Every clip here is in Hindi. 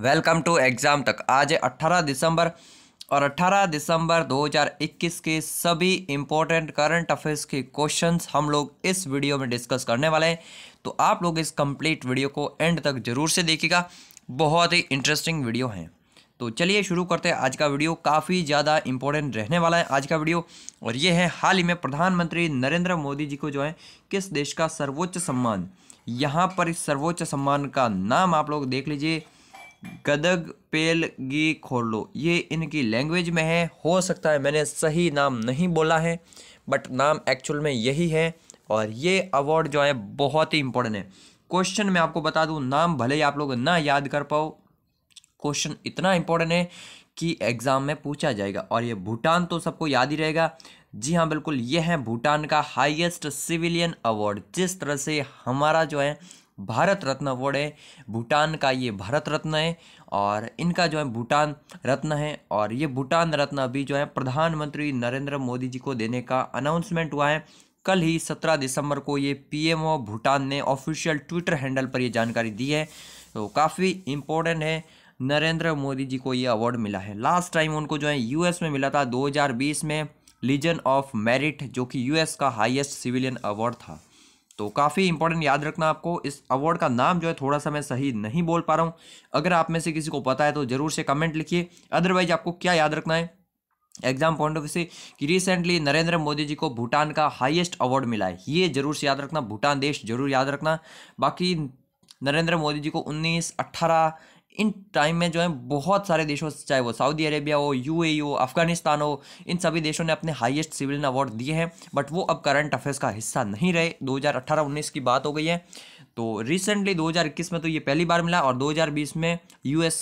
वेलकम टू एग्ज़ाम तक आज 18 दिसंबर और 18 दिसंबर 2021 के सभी इम्पोर्टेंट करंट अफेयर्स के क्वेश्चंस हम लोग इस वीडियो में डिस्कस करने वाले हैं तो आप लोग इस कंप्लीट वीडियो को एंड तक जरूर से देखिएगा बहुत ही इंटरेस्टिंग वीडियो है तो चलिए शुरू करते हैं आज का वीडियो काफ़ी ज़्यादा इम्पोर्टेंट रहने वाला है आज का वीडियो और ये है हाल ही में प्रधानमंत्री नरेंद्र मोदी जी को जो है किस देश का सर्वोच्च सम्मान यहाँ पर इस सर्वोच्च सम्मान का नाम आप लोग देख लीजिए गदग पेलगी खोलो ये इनकी लैंग्वेज में है हो सकता है मैंने सही नाम नहीं बोला है बट नाम एक्चुअल में यही है और ये अवार्ड जो है बहुत ही इंपॉर्टेंट है क्वेश्चन मैं आपको बता दूं नाम भले ही आप लोग ना याद कर पाओ क्वेश्चन इतना इम्पोर्टेंट है कि एग्ज़ाम में पूछा जाएगा और ये भूटान तो सबको याद ही रहेगा जी हाँ बिल्कुल ये है भूटान का हाईएस्ट सिविलियन अवार्ड जिस तरह से हमारा जो है भारत रत्न अवार्ड है भूटान का ये भारत रत्न है और इनका जो है भूटान रत्न है और ये भूटान रत्न अभी जो है प्रधानमंत्री नरेंद्र मोदी जी को देने का अनाउंसमेंट हुआ है कल ही 17 दिसंबर को ये पीएमओ भूटान ने ऑफिशियल ट्विटर हैंडल पर ये जानकारी दी है तो काफ़ी इम्पोर्टेंट है नरेंद्र मोदी जी को ये अवार्ड मिला है लास्ट टाइम उनको जो है यूएस में मिला था 2020 में लीजन ऑफ मेरिट जो कि यूएस का हाईएस्ट सिविलियन अवार्ड था तो काफ़ी इंपॉर्टेंट याद रखना आपको इस अवार्ड का नाम जो है थोड़ा सा मैं सही नहीं बोल पा रहा हूँ अगर आप में से किसी को पता है तो ज़रूर से कमेंट लिखिए अदरवाइज आपको क्या याद रखना है एग्जाम पॉइंट ऑफ व्यू से कि रिसेंटली नरेंद्र मोदी जी को भूटान का हाईएस्ट अवार्ड मिला है ये जरूर से याद रखना भूटान देश जरूर याद रखना बाकी नरेंद्र मोदी जी को उन्नीस अट्ठारह इन टाइम में जो है बहुत सारे देशों चाहे वो सऊदी अरेबिया हो यू e हो अफगानिस्तान हो इन सभी देशों ने अपने हाईएस्ट सिविलियन अवार्ड दिए हैं बट वो अब करंट अफेयर्स का हिस्सा नहीं रहे 2018-19 की बात हो गई है तो रिसेंटली 2021 में तो ये पहली बार मिला और 2020 में यूएस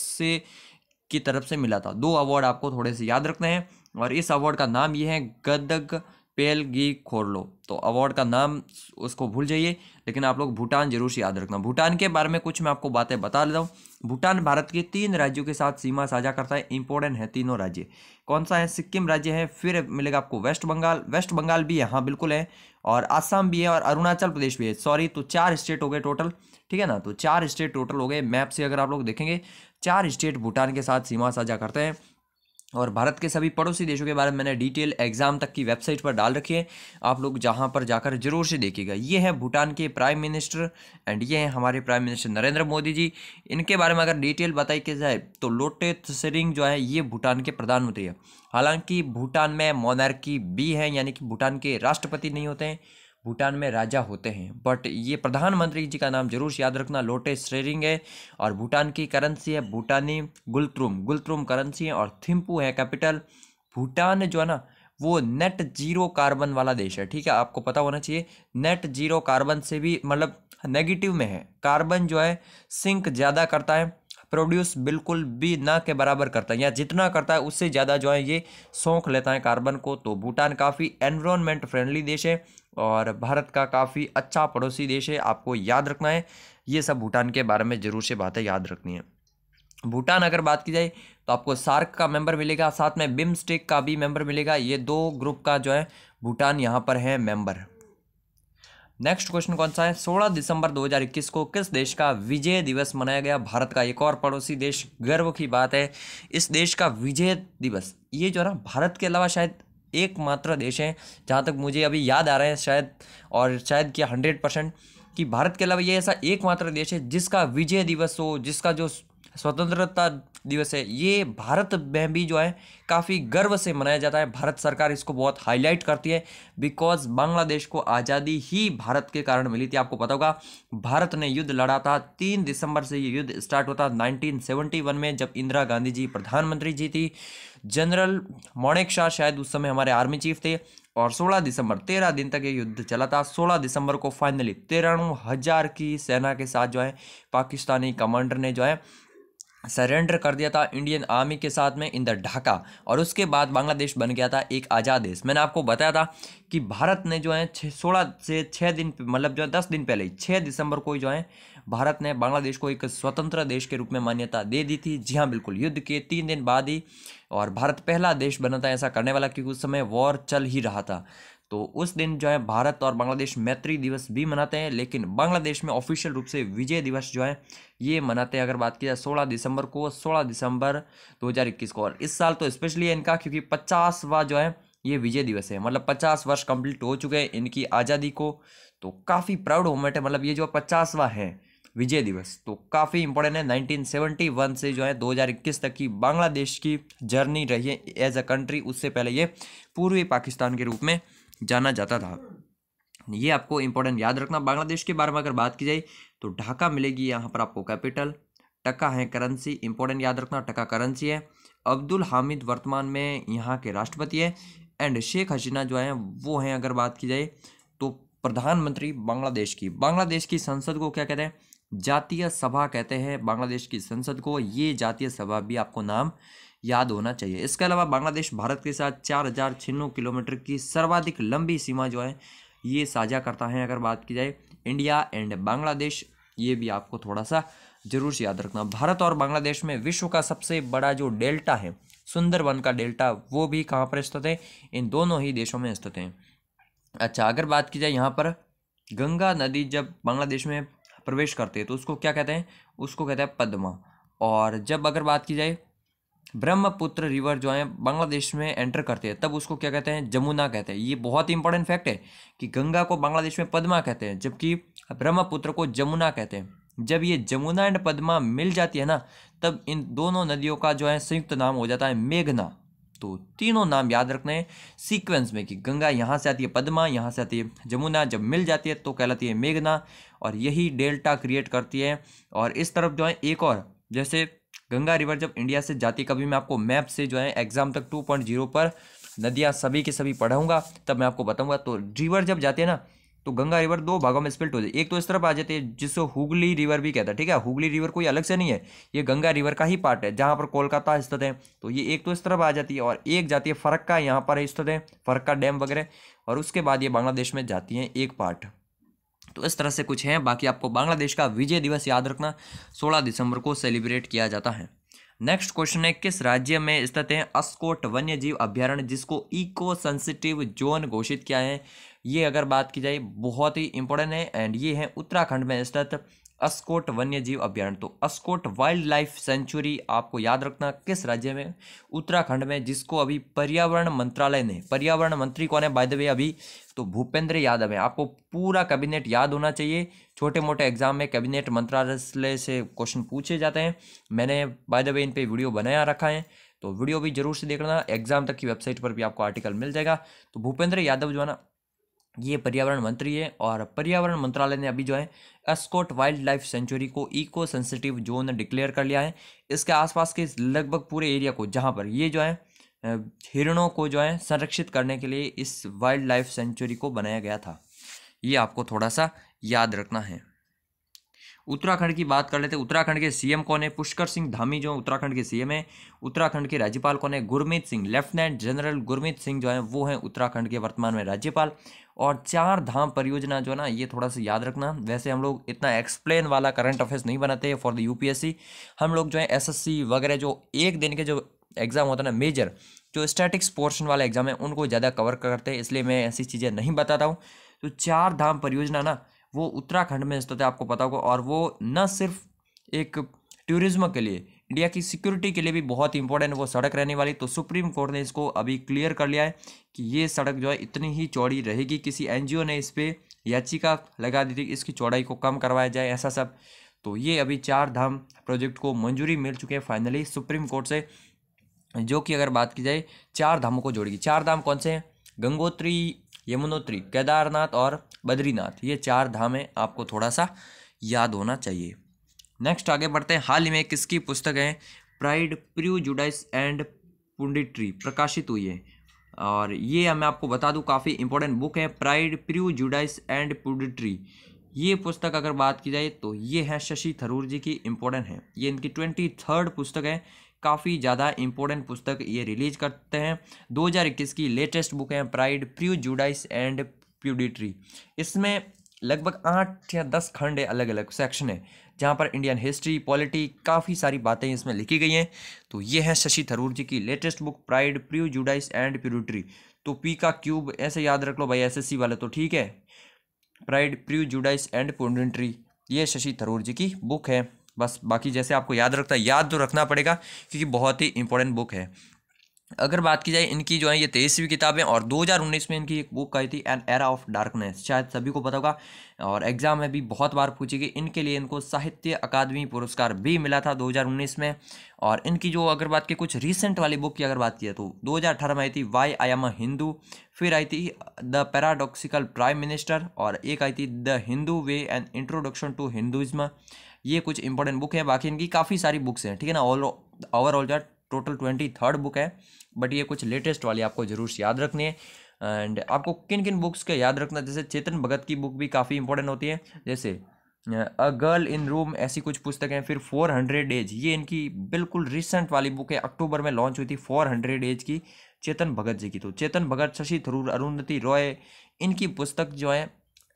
की तरफ से मिला था दो अवार्ड आपको थोड़े से याद रखने हैं और इस अवार्ड का नाम ये है गदग पेल गी खोरलो तो अवार्ड का नाम उसको भूल जाइए लेकिन आप लोग भूटान जरूर से याद रखना भूटान के बारे में कुछ मैं आपको बातें बता देता हूँ भूटान भारत के तीन राज्यों के साथ सीमा साझा करता है इंपॉर्टेंट है तीनों राज्य कौन सा है सिक्किम राज्य है फिर मिलेगा आपको वेस्ट बंगाल वेस्ट बंगाल भी है हाँ बिल्कुल है और आसाम भी है और अरुणाचल प्रदेश भी है सॉरी तो चार स्टेट हो गए टोटल ठीक है ना तो चार स्टेट टोटल हो गए मैप से अगर आप लोग देखेंगे चार स्टेट भूटान के साथ सीमा साझा करते हैं और भारत के सभी पड़ोसी देशों के बारे में मैंने डिटेल एग्ज़ाम तक की वेबसाइट पर डाल रखी है आप लोग जहां पर जाकर जरूर से देखिएगा ये है भूटान के प्राइम मिनिस्टर एंड ये हैं हमारे प्राइम मिनिस्टर नरेंद्र मोदी जी इनके बारे में अगर डिटेल बताई की जाए तो लोटे त्सेरिंग जो है ये भूटान के प्रधानमंत्री है हालांकि भूटान में मोनार्की भी हैं यानी कि भूटान के राष्ट्रपति नहीं होते हैं भूटान में राजा होते हैं बट ये प्रधानमंत्री जी का नाम जरूर याद रखना लोटे श्रेरिंग है और भूटान की करेंसी है भूटानी गुलत्रुम गुलत्रुम करेंसी है और थिम्पू है कैपिटल भूटान जो है ना वो नेट जीरो कार्बन वाला देश है ठीक है आपको पता होना चाहिए नेट जीरो कार्बन से भी मतलब नेगेटिव में है कार्बन जो है सिंक ज़्यादा करता है प्रोड्यूस बिल्कुल भी ना के बराबर करता है या जितना करता है उससे ज़्यादा जो है ये सौंख लेता है कार्बन को तो भूटान काफ़ी एनवायरमेंट फ्रेंडली देश है और भारत का काफ़ी अच्छा पड़ोसी देश है आपको याद रखना है ये सब भूटान के बारे में ज़रूर से बातें याद रखनी है भूटान अगर बात की जाए तो आपको सार्क का मेंबर मिलेगा साथ में बिमस्टेक का भी मेंबर मिलेगा ये दो ग्रुप का जो है भूटान यहाँ पर है मेंबर नेक्स्ट क्वेश्चन कौन सा है 16 दिसंबर 2021 को किस देश का विजय दिवस मनाया गया भारत का एक और पड़ोसी देश गर्व की बात है इस देश का विजय दिवस ये जो है ना भारत के अलावा शायद एकमात्र देश है जहाँ तक मुझे अभी याद आ रहे हैं शायद और शायद कि हंड्रेड परसेंट कि भारत के अलावा ये ऐसा एकमात्र देश है जिसका विजय दिवस हो जिसका जो स्वतंत्रता दिवस है ये भारत में भी जो है काफ़ी गर्व से मनाया जाता है भारत सरकार इसको बहुत हाईलाइट करती है बिकॉज बांग्लादेश को आज़ादी ही भारत के कारण मिली थी आपको पता होगा भारत ने युद्ध लड़ा था तीन दिसंबर से ये युद्ध स्टार्ट होता नाइनटीन में जब इंदिरा गांधी जी प्रधानमंत्री जी थी जनरल मोनेक शाह शायद उस समय हमारे आर्मी चीफ थे और 16 दिसंबर 13 दिन तक ये युद्ध चला था 16 दिसंबर को फाइनली तिरानवे हज़ार की सेना के साथ जो है पाकिस्तानी कमांडर ने जो है सरेंडर कर दिया था इंडियन आर्मी के साथ में इन द ढाका और उसके बाद बांग्लादेश बन गया था एक आज़ाद देश मैंने आपको बताया था कि भारत ने जो है छः सोलह से छः दिन मतलब जो है दस दिन पहले छः दिसंबर को ही जो है भारत ने बांग्लादेश को एक स्वतंत्र देश के रूप में मान्यता दे दी थी जी हाँ बिल्कुल युद्ध के तीन दिन बाद ही और भारत पहला देश बना था ऐसा करने वाला क्योंकि उस समय वॉर चल ही रहा था तो उस दिन जो है भारत और बांग्लादेश मैत्री दिवस भी मनाते हैं लेकिन बांग्लादेश में ऑफिशियल रूप से विजय दिवस जो है ये मनाते हैं अगर बात की जाए सोलह दिसंबर को सोलह दिसंबर 2021 को और इस साल तो स्पेशली इनका क्योंकि पचासवा जो है ये विजय दिवस है मतलब पचास वर्ष कंप्लीट हो चुके हैं इनकी आज़ादी को तो काफ़ी प्राउड मोमेंट है मतलब ये जो पचासवा है विजय दिवस तो काफ़ी इंपॉर्टेंट है 1971 से जो है 2021 तक की बांग्लादेश की जर्नी रही है एज अ कंट्री उससे पहले ये पूर्वी पाकिस्तान के रूप में जाना जाता था ये आपको इंपॉर्टेंट याद रखना बांग्लादेश के बारे में अगर बात की जाए तो ढाका मिलेगी यहाँ पर आपको कैपिटल टका है करेंसी इंपॉर्टेंट याद रखना टका करेंसी है अब्दुल हामिद वर्तमान में यहाँ के राष्ट्रपति है एंड शेख हसीना जो है वो हैं अगर बात की जाए तो प्रधानमंत्री बांग्लादेश की बांग्लादेश की संसद को क्या कहते हैं जातीय सभा कहते हैं बांग्लादेश की संसद को ये जातीय सभा भी आपको नाम याद होना चाहिए इसके अलावा बांग्लादेश भारत के साथ चार हज़ार छियानवे किलोमीटर की सर्वाधिक लंबी सीमा जो है ये साझा करता है अगर बात की जाए इंडिया एंड बांग्लादेश ये भी आपको थोड़ा सा जरूर से याद रखना भारत और बांग्लादेश में विश्व का सबसे बड़ा जो डेल्टा है सुंदरवन का डेल्टा वो भी कहाँ पर स्थित है इन दोनों ही देशों में स्थित हैं अच्छा अगर बात की जाए यहाँ पर गंगा नदी जब बांग्लादेश में प्रवेश करती है तो उसको क्या कहते हैं उसको कहते हैं पद्मा और जब अगर बात की जाए ब्रह्मपुत्र रिवर जो है बांग्लादेश में एंटर करते हैं तब उसको क्या कहते हैं जमुना कहते हैं ये बहुत ही इंपॉर्टेंट फैक्ट है कि गंगा को बांग्लादेश में पदमा कहते हैं जबकि ब्रह्मपुत्र को जमुना कहते हैं जब ये जमुना एंड पदमा मिल जाती है ना तब इन दोनों नदियों का जो है संयुक्त नाम हो जाता है मेघना तो तीनों नाम याद रखने हैं सीक्वेंस में कि गंगा यहाँ से आती है पदमा यहाँ से आती है जमुना जब मिल जाती है तो कहलाती है मेघना और यही डेल्टा क्रिएट करती है और इस तरफ जो है एक और जैसे गंगा रिवर जब इंडिया से जाती कभी मैं आपको मैप से जो है एग्जाम तक 2.0 पर नदियाँ सभी के सभी पढ़ाऊंगा तब मैं आपको बताऊंगा तो रिवर जब जाते हैं ना तो गंगा रिवर दो भागों में स्प्लिट हो जाती है एक तो इस तरफ आ जाती है जिसको हुगली रिवर भी कहता है ठीक है हुगली रिवर कोई अलग से नहीं है ये गंगा रिवर का ही पार्ट है जहाँ पर कोलकाता स्थित है तो ये एक तो इस तरफ आ जाती है और एक जाती है फरक्का यहाँ पर स्थित है फरक्का डैम वगैरह और उसके बाद ये बांग्लादेश में जाती है एक पार्ट तो इस तरह से कुछ हैं बाकी आपको बांग्लादेश का विजय दिवस याद रखना 16 दिसंबर को सेलिब्रेट किया जाता है नेक्स्ट क्वेश्चन है किस राज्य में स्थित है अस्कोट वन्य जीव अभ्यारण्य जिसको इको सेंसिटिव जोन घोषित किया है ये अगर बात की जाए बहुत ही इंपॉर्टेंट है एंड ये है उत्तराखंड में स्थित अस्कोट वन्य जीव अभ्यारण्य तो अस्कोट वाइल्ड लाइफ सेंचुरी आपको याद रखना किस राज्य में उत्तराखंड में जिसको अभी पर्यावरण मंत्रालय ने पर्यावरण मंत्री कौन है बाय द वे अभी तो भूपेंद्र यादव है आपको पूरा कैबिनेट याद होना चाहिए छोटे मोटे एग्जाम में कैबिनेट मंत्रालय से क्वेश्चन पूछे जाते हैं मैंने बाय द वे इन पर वीडियो बनाया रखा है तो वीडियो भी जरूर से देखना एग्जाम तक की वेबसाइट पर भी आपको आर्टिकल मिल जाएगा तो भूपेंद्र यादव जो है ना ये पर्यावरण मंत्री है और पर्यावरण मंत्रालय ने अभी जो है एस्कोट वाइल्ड लाइफ सेंचुरी को इको सेंसिटिव जोन डिक्लेयर कर लिया है इसके आसपास के लगभग पूरे एरिया को जहाँ पर ये जो है हिरणों को जो है संरक्षित करने के लिए इस वाइल्ड लाइफ सेंचुरी को बनाया गया था ये आपको थोड़ा सा याद रखना है उत्तराखंड की बात कर लेते हैं उत्तराखंड के सीएम कौन है पुष्कर सिंह धामी जो उत्तराखंड के सीएम है उत्तराखंड के राज्यपाल कौन है गुरमीत सिंह लेफ्टिनेंट जनरल गुरमीत सिंह जो है वो हैं उत्तराखंड के वर्तमान में राज्यपाल और चार धाम परियोजना जो है ना ये थोड़ा सा याद रखना वैसे हम लोग इतना एक्सप्लेन वाला करंट अफेयर्स नहीं बनाते हैं फॉर द यूपीएससी हम लोग जो है एस वगैरह जो एक दिन के जो एग्ज़ाम होता है ना मेजर जो स्टैटिक्स पोर्शन वाला एग्ज़ाम है उनको ज़्यादा कवर करते हैं इसलिए मैं ऐसी चीज़ें नहीं बताता हूँ तो चार धाम परियोजना ना वो उत्तराखंड में स्थित है आपको पता होगा और वो न सिर्फ एक टूरिज्म के लिए इंडिया की सिक्योरिटी के लिए भी बहुत ही इंपॉर्टेंट वो सड़क रहने वाली तो सुप्रीम कोर्ट ने इसको अभी क्लियर कर लिया है कि ये सड़क जो है इतनी ही चौड़ी रहेगी किसी एनजीओ ने इस पर याचिका लगा दी थी इसकी चौड़ाई को कम करवाया जाए ऐसा सब तो ये अभी चार धाम प्रोजेक्ट को मंजूरी मिल चुकी है फाइनली सुप्रीम कोर्ट से जो कि अगर बात की जाए चार धामों को जोड़ेगी चार धाम कौन से हैं गंगोत्री यमुनोत्री केदारनाथ और बद्रीनाथ ये चार धामें आपको थोड़ा सा याद होना चाहिए नेक्स्ट आगे बढ़ते हैं हाल ही में किसकी पुस्तक है pride prejudice and punditry प्रकाशित हुई है और ये मैं आपको बता दूं काफ़ी इंपॉर्टेंट बुक है pride prejudice and punditry ये पुस्तक अगर बात की जाए तो ये है शशि थरूर जी की इम्पोर्टेंट है ये इनकी ट्वेंटी थर्ड पुस्तक है काफ़ी ज़्यादा इंपॉर्टेंट पुस्तक ये रिलीज करते हैं 2021 की लेटेस्ट बुक है प्राइड प्रियो जुडाइस एंड प्यूडिट्री इसमें लगभग आठ या दस खंड है अलग अलग सेक्शन है जहाँ पर इंडियन हिस्ट्री पॉलिटी काफ़ी सारी बातें इसमें लिखी गई हैं तो ये है शशि थरूर जी की लेटेस्ट बुक प्राइड प्रियो जुडाइस एंड प्यूडिट्री तो पी का क्यूब ऐसे याद रख लो भाई एस वाले तो ठीक है प्राइड प्रियो जुडाइस एंड प्यूडिट्री ये शशि थरूर जी की बुक है बस बाकी जैसे आपको याद रखता है याद तो रखना पड़ेगा क्योंकि बहुत ही इंपॉर्टेंट बुक है अगर बात की जाए इनकी जो है ये तेईसवीं किताब है और 2019 में इनकी एक बुक आई थी एन एरा ऑफ डार्कनेस शायद सभी को पता होगा और एग्ज़ाम में भी बहुत बार पूछी गई इनके लिए इनको साहित्य अकादमी पुरस्कार भी मिला था 2019 में और इनकी जो अगर बात की कुछ रिसेंट वाली बुक की अगर बात की तो 2018 में आई थी why I am a Hindu फिर आई थी द पैराडॉक्सिकल प्राइम मिनिस्टर और एक आई थी the Hindu way and introduction to Hinduism ये कुछ इंपॉर्टेंट बुक है बाकी इनकी काफ़ी सारी बुक्स हैं ठीक है ना ऑल ओवरऑल जो टोटल ट्वेंटी थर्ड बुक है बट ये कुछ लेटेस्ट वाली आपको जरूर से याद रखनी है एंड आपको किन किन बुक्स का याद रखना जैसे चेतन भगत की बुक भी काफ़ी इंपॉर्टेंट होती है जैसे अ गर्ल इन रूम ऐसी कुछ पुस्तकें फिर फोर हंड्रेड डेज ये इनकी बिल्कुल रिसेंट वाली बुक है अक्टूबर में लॉन्च हुई थी फोर हंड्रेड डेज की चेतन भगत जी की तो चेतन भगत शशि थरूर अरुंधति रॉय इनकी पुस्तक जो है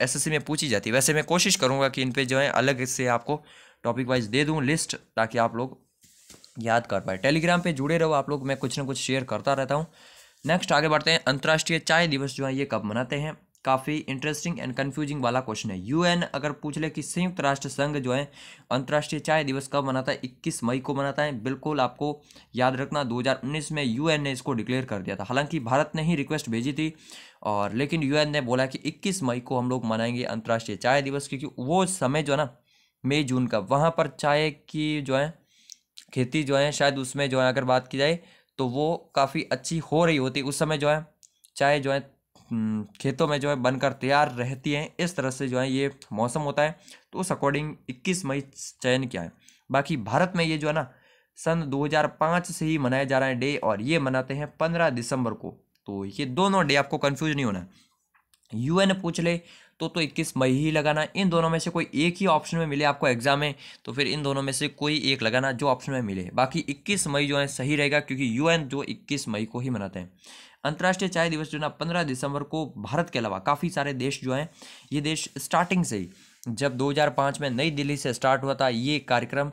एसएससी में पूछी जाती है वैसे मैं कोशिश करूँगा कि इन पर जो है अलग से आपको टॉपिक वाइज दे दूँ लिस्ट ताकि आप लोग याद कर पाए टेलीग्राम पे जुड़े रहो आप लोग मैं कुछ ना कुछ शेयर करता रहता हूँ नेक्स्ट आगे बढ़ते हैं अंतर्राष्ट्रीय चाय दिवस जो है ये कब मनाते हैं काफ़ी इंटरेस्टिंग एंड कन्फ्यूजिंग वाला क्वेश्चन है यूएन अगर पूछ ले कि संयुक्त राष्ट्र संघ जो है अंतर्राष्ट्रीय चाय दिवस कब मनाता है 21 मई को मनाता है बिल्कुल आपको याद रखना 2019 में यूएन ने इसको डिक्लेयर कर दिया था हालांकि भारत ने ही रिक्वेस्ट भेजी थी और लेकिन यू ने बोला कि इक्कीस मई को हम लोग मनाएंगे अंतर्राष्ट्रीय चाय दिवस क्योंकि वो समय जो है ना मई जून का वहाँ पर चाय की जो है खेती जो है शायद उसमें जो है अगर बात की जाए तो वो काफ़ी अच्छी हो रही होती उस समय जो है चाय जो है हम्म, खेतों में जो है बनकर तैयार रहती हैं इस तरह से जो है ये मौसम होता है तो उस अकॉर्डिंग इक्कीस मई चयन किया है बाकी भारत में ये जो है ना सन 2005 से ही मनाया जा रहा है डे और ये मनाते हैं 15 दिसंबर को तो ये दोनों डे आपको कंफ्यूज नहीं होना यू पूछ ले तो तो 21 मई ही लगाना इन दोनों में से कोई एक ही ऑप्शन में मिले आपको एग्जाम में तो फिर इन दोनों में से कोई एक लगाना जो ऑप्शन में मिले बाकी 21 मई जो है सही रहेगा क्योंकि यूएन जो 21 मई को ही मनाते हैं अंतर्राष्ट्रीय चाय दिवस जो है ना पंद्रह दिसंबर को भारत के अलावा काफ़ी सारे देश जो हैं ये देश स्टार्टिंग से ही जब 2005 में नई दिल्ली से स्टार्ट हुआ था ये कार्यक्रम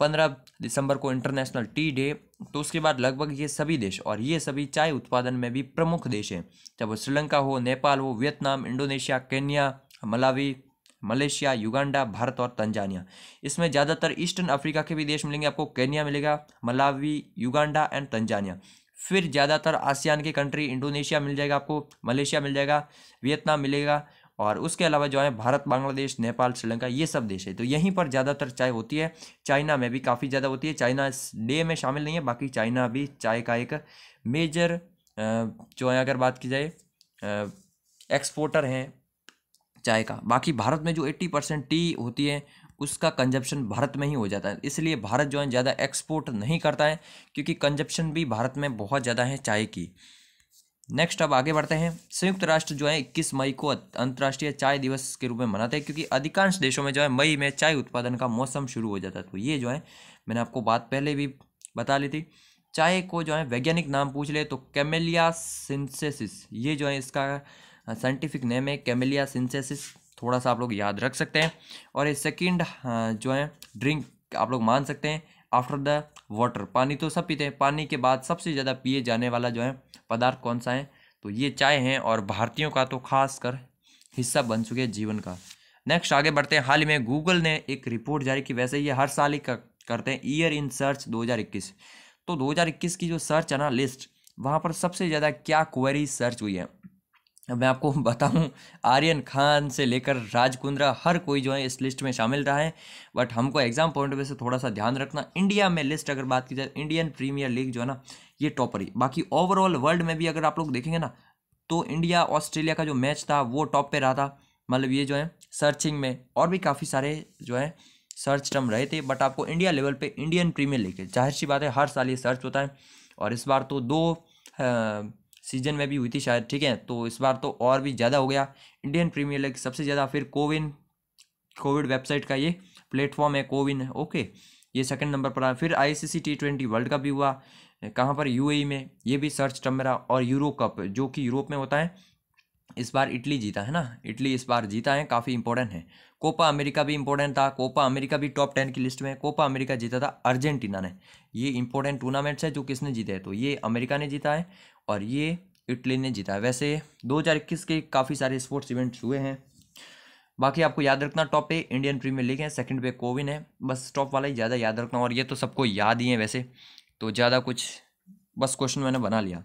15 दिसंबर को इंटरनेशनल टी डे तो उसके बाद लगभग ये सभी देश और ये सभी चाय उत्पादन में भी प्रमुख देश हैं चाहे वो श्रीलंका हो नेपाल हो Vietnam Indonesia Kenya Malawi Malaysia Uganda Bharat और तंजानिया इसमें ज़्यादातर ईस्टर्न अफ्रीका के भी देश मिलेंगे आपको केन्या मिलेगा मलावी युगांडा एंड तंजानिया फिर ज़्यादातर आसियान की कंट्री इंडोनेशिया मिल जाएगा आपको मलेशिया मिल जाएगा वियतनाम मिलेगा और उसके अलावा जो है भारत बांग्लादेश नेपाल श्रीलंका ये सब देश है तो यहीं पर ज़्यादातर चाय होती है चाइना में भी काफ़ी ज़्यादा होती है चाइना डे में शामिल नहीं है बाकी चाइना भी चाय का एक मेजर जो है अगर बात की जाए एक्सपोर्टर हैं चाय का बाकी भारत में जो एट्टी परसेंट टी होती है उसका कंजप्शन भारत में ही हो जाता है इसलिए भारत जो है ज़्यादा एक्सपोर्ट नहीं करता है क्योंकि कंजप्शन भी भारत में बहुत ज़्यादा है चाय की नेक्स्ट अब आगे बढ़ते हैं संयुक्त राष्ट्र जो है इक्कीस मई को अं-, अंतर्राष्ट्रीय चाय दिवस के रूप में मनाते हैं क्योंकि अधिकांश देशों में जो है मई में चाय उत्पादन का मौसम शुरू हो जाता है तो ये जो है मैंने आपको बात पहले भी बता ली थी चाय को जो है वैज्ञानिक नाम पूछ ले तो कैमेलिया सिंसेसिस ये जो है इसका साइंटिफिक नेम है कैमेलिया सिंसेसिस थोड़ा सा आप लोग याद रख सकते हैं और ये सेकेंड हाँ, जो है ड्रिंक आप लोग मान सकते हैं आफ्टर द वाटर पानी तो सब पीते हैं पानी के बाद सबसे ज़्यादा पिए जाने वाला जो है पदार्थ कौन सा है तो ये चाय हैं और भारतीयों का तो खास कर हिस्सा बन चुके हैं जीवन का नेक्स्ट आगे बढ़ते हैं हाल ही में गूगल ने एक रिपोर्ट जारी की वैसे ये हर साल ही करते हैं ईयर इन सर्च 2021 तो 2021 की जो सर्च है ना लिस्ट वहाँ पर सबसे ज़्यादा क्या क्वेरी सर्च हुई है मैं आपको बताऊं आर्यन खान से लेकर राज कुंद्रा हर कोई जो है इस लिस्ट में शामिल रहा है बट हमको एग्जाम पॉइंट ऑफ से थोड़ा सा ध्यान रखना इंडिया में लिस्ट अगर बात की जाए इंडियन प्रीमियर लीग जो है ना ये टॉपर ही बाकी ओवरऑल वर्ल्ड में भी अगर आप लोग देखेंगे ना तो इंडिया ऑस्ट्रेलिया का जो मैच था वो टॉप पर रहा था मतलब ये जो है सर्चिंग में और भी काफ़ी सारे जो है सर्च टर्म रहे थे बट आपको इंडिया लेवल पर इंडियन प्रीमियर लीग जाहिर सी बात है हर साल ये सर्च होता है और इस बार तो दो सीजन में भी हुई थी शायद ठीक है तो इस बार तो और भी ज़्यादा हो गया इंडियन प्रीमियर लीग सबसे ज़्यादा फिर कोविन कोविड वेबसाइट का ये प्लेटफॉर्म है कोविन ओके ये सेकंड नंबर पर आया फिर ICC T twenty World Cup भी हुआ कहाँ पर यूएई e में ये भी सर्च टमरा और यूरो कप जो कि यूरोप में होता है इस बार इटली जीता है ना इटली इस बार जीता है काफ़ी इंपॉर्टेंट है कोपा अमेरिका भी इंपॉर्टेंट था कोपा अमेरिका भी टॉप टेन की लिस्ट में कोपा अमेरिका जीता था अर्जेंटीना ने ये इंपॉर्टेंट टूर्नामेंट्स है जो किसने जीते हैं तो ये अमेरिका ने जीता है और ये इटली ने जीता है वैसे दो के काफ़ी सारे स्पोर्ट्स इवेंट्स हुए हैं बाकी आपको याद रखना टॉप पे इंडियन प्रीमियर लीग है सेकंड पे कोविन है बस टॉप वाला ही ज़्यादा याद रखना और ये तो सबको याद ही है वैसे तो ज़्यादा कुछ बस क्वेश्चन मैंने बना लिया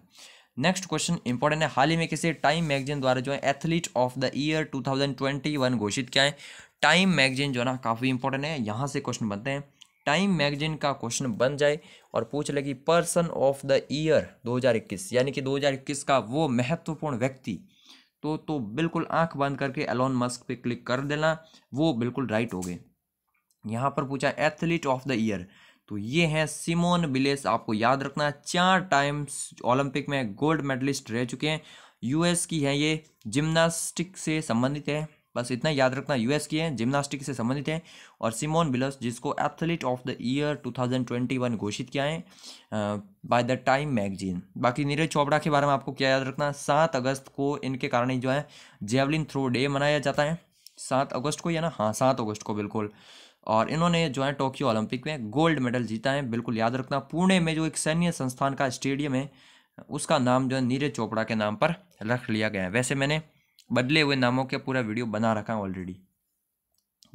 नेक्स्ट क्वेश्चन इंपॉर्टेंट है हाल ही में किसी टाइम मैगजीन द्वारा जो है एथलीट ऑफ द ईयर 2021 घोषित किया है टाइम मैगजीन जो है ना काफ़ी इंपॉर्टेंट है यहाँ से क्वेश्चन बनते हैं टाइम मैगजीन का क्वेश्चन बन जाए और पूछ ले कि पर्सन ऑफ द ईयर 2021 यानी कि 2021 का वो महत्वपूर्ण व्यक्ति तो तो बिल्कुल आंख बंद करके एलोन मस्क पे क्लिक कर देना वो बिल्कुल राइट हो गए यहाँ पर पूछा एथलीट ऑफ द ईयर तो ये हैं सिमोन बिलेस आपको याद रखना चार टाइम्स ओलंपिक में गोल्ड मेडलिस्ट रह चुके हैं यूएस की है ये जिम्नास्टिक से संबंधित है बस इतना याद रखना यूएस की है जिम्नास्टिक से संबंधित है और सिमोन बिलस जिसको एथलीट ऑफ द ईयर 2021 घोषित किया है बाय द टाइम मैगजीन बाकी नीरज चोपड़ा के बारे में आपको क्या याद रखना सात अगस्त को इनके कारण ही जो है जेवलिन थ्रो डे मनाया जाता है सात अगस्त को या ना हाँ सात अगस्त को बिल्कुल और इन्होंने जो है टोक्यो ओलंपिक में गोल्ड मेडल जीता है बिल्कुल याद रखना पुणे में जो एक सैन्य संस्थान का स्टेडियम है उसका नाम जो है नीरज चोपड़ा के नाम पर रख लिया गया है वैसे मैंने बदले हुए नामों के पूरा वीडियो बना रखा है already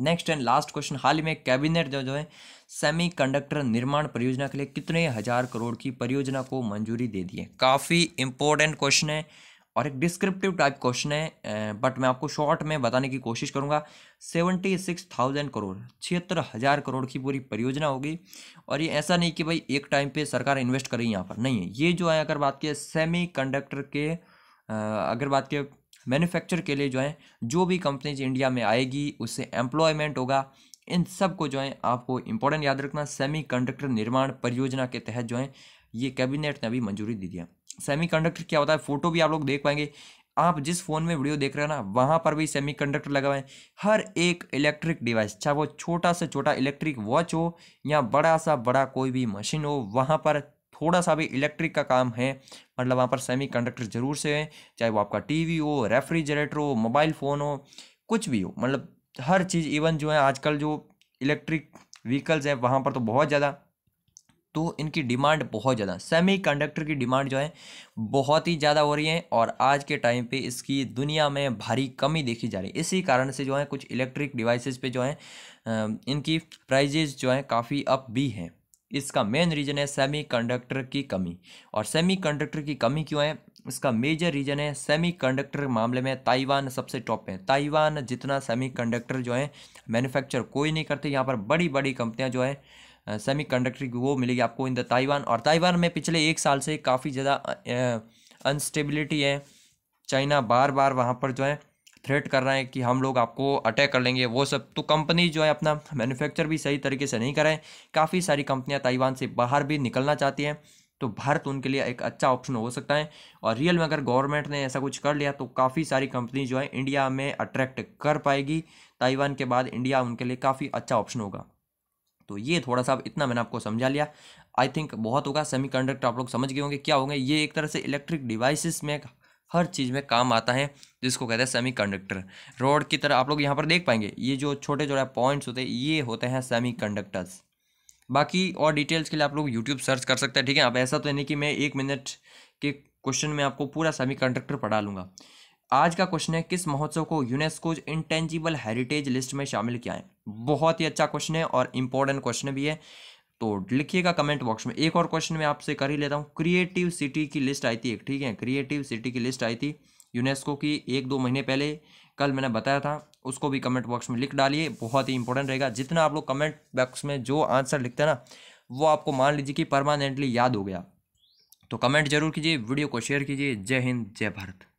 next and last question हाल ही में कैबिनेट जो जो है सेमीकंडक्टर निर्माण परियोजना के लिए कितने हजार करोड़ की परियोजना को मंजूरी दे दी है काफ़ी इंपॉर्टेंट क्वेश्चन है और एक डिस्क्रिप्टिव टाइप क्वेश्चन है बट मैं आपको शॉर्ट में बताने की कोशिश करूँगा सेवेंटी सिक्स थाउजेंड करोड़ छिहत्तर हज़ार करोड़ की पूरी परियोजना होगी और ये ऐसा नहीं कि भाई एक टाइम पे सरकार इन्वेस्ट कर रही यहाँ पर नहीं है ये जो है अगर बात की सेमी कंडक्टर के अगर बात की मैन्युफैक्चर के लिए जो है जो भी कंपनीज इंडिया में आएगी उससे एम्प्लॉयमेंट होगा इन सब को जो है आपको इम्पोर्टेंट याद रखना सेमी कंडक्टर निर्माण परियोजना के तहत जो है ये कैबिनेट ने अभी मंजूरी दी दिया सेमी कंडक्टर क्या होता है फोटो भी आप लोग देख पाएंगे आप जिस फ़ोन में वीडियो देख रहे हो ना वहाँ पर भी कंडक्टर लगा हुए हर एक इलेक्ट्रिक डिवाइस चाहे वो छोटा से छोटा इलेक्ट्रिक वॉच हो या बड़ा सा बड़ा कोई भी मशीन हो वहाँ पर थोड़ा सा भी इलेक्ट्रिक का काम है मतलब वहाँ पर सेमी कंडक्टर ज़रूर से है चाहे वो आपका वी हो रेफ्रिजरेटर हो मोबाइल फ़ोन हो कुछ भी हो मतलब हर चीज़ इवन जो है आजकल जो इलेक्ट्रिक व्हीकल्स हैं वहाँ पर तो बहुत ज़्यादा तो इनकी डिमांड बहुत ज़्यादा सेमीकंडक्टर की डिमांड जो है बहुत ही ज़्यादा हो रही है और आज के टाइम पे इसकी दुनिया में भारी कमी देखी जा रही है इसी कारण से जो है कुछ इलेक्ट्रिक डिवाइसेस पे जो है इनकी प्राइजेज जो है काफ़ी अप भी हैं इसका मेन रीज़न है सेमीकंडक्टर की कमी और सेमीकंडक्टर की कमी क्यों है इसका मेजर रीज़न है सेमीकंडक्टर मामले में ताइवान सबसे टॉप है ताइवान जितना सेमीकंडक्टर जो है मैन्युफैक्चर कोई नहीं करते यहाँ पर बड़ी बड़ी कंपनियाँ जो है सेमी कंडक्टर की वो मिलेगी आपको इन द ताइवान और ताइवान में पिछले एक साल से काफ़ी ज़्यादा अनस्टेबिलिटी है चाइना बार बार वहाँ पर जो है थ्रेट कर रहे हैं कि हम लोग आपको अटैक कर लेंगे वो सब तो कंपनी जो है अपना मैन्युफैक्चर भी सही तरीके से नहीं करें काफ़ी सारी कंपनियां ताइवान से बाहर भी निकलना चाहती हैं तो भारत उनके लिए एक अच्छा ऑप्शन हो सकता है और रियल में अगर गवर्नमेंट ने ऐसा कुछ कर लिया तो काफ़ी सारी कंपनी जो है इंडिया में अट्रैक्ट कर पाएगी ताइवान के बाद इंडिया उनके लिए काफ़ी अच्छा ऑप्शन होगा तो ये थोड़ा सा इतना मैंने आपको समझा लिया आई थिंक बहुत होगा सेमी कंडक्टर आप लोग समझ गए होंगे क्या होंगे ये एक तरह से इलेक्ट्रिक डिवाइसिस में हर चीज़ में काम आता है जिसको कहते हैं सेमी कंडक्टर रोड की तरह आप लोग यहाँ पर देख पाएंगे ये जो छोटे छोटे पॉइंट्स होते हैं ये होते हैं सेमी कंडक्टर्स बाकी और डिटेल्स के लिए आप लोग यूट्यूब सर्च कर सकते हैं ठीक है अब ऐसा तो नहीं कि मैं एक मिनट के क्वेश्चन में आपको पूरा सेमी कंडक्टर पढ़ा लूँगा आज का क्वेश्चन है किस महोत्सव को यूनेस्को इंटेंजिबल हेरिटेज लिस्ट में शामिल किया है बहुत ही अच्छा क्वेश्चन है और इंपॉर्टेंट क्वेश्चन भी है तो लिखिएगा कमेंट बॉक्स में एक और क्वेश्चन मैं आपसे कर ही लेता हूँ क्रिएटिव सिटी की लिस्ट आई थी एक ठीक है क्रिएटिव सिटी की लिस्ट आई थी यूनेस्को की एक दो महीने पहले कल मैंने बताया था उसको भी कमेंट बॉक्स में लिख डालिए बहुत ही इंपॉर्टेंट रहेगा जितना आप लोग कमेंट बॉक्स में जो आंसर लिखते हैं ना वो आपको मान लीजिए कि परमानेंटली याद हो गया तो कमेंट जरूर कीजिए वीडियो को शेयर कीजिए जय हिंद जय भारत